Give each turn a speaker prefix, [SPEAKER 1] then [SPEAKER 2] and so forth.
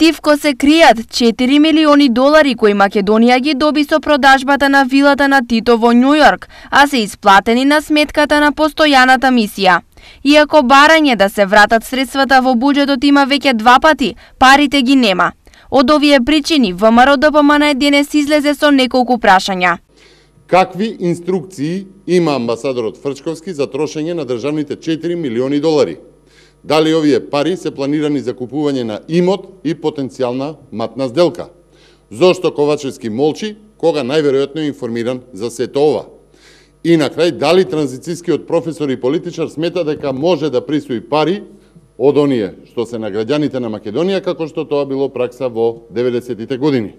[SPEAKER 1] Тивко се кријат 4 милиони долари кои Македонија ги доби со продажбата на вилата на Тито во Њујорк, а се исплатени на сметката на постојаната мисија. Иако барање да се вратат средствата во буџетот има веќе два пати, парите ги нема. Од овие причини ВМРО ДПМН да денес излезе со неколку прашања.
[SPEAKER 2] Какви инструкции има амбасадорот Фрчковски за трошење на државните 4 милиони долари? дали овие пари се планирани за купување на имот и потенцијална матна сделка. Зошто Ковачевски молчи, кога најверојатно е информиран за сето ова? И на крај, дали транзицискиот професор и политичар смета дека може да присуи пари од оние што се на граѓаните на Македонија, како што тоа било пракса во 90 те години?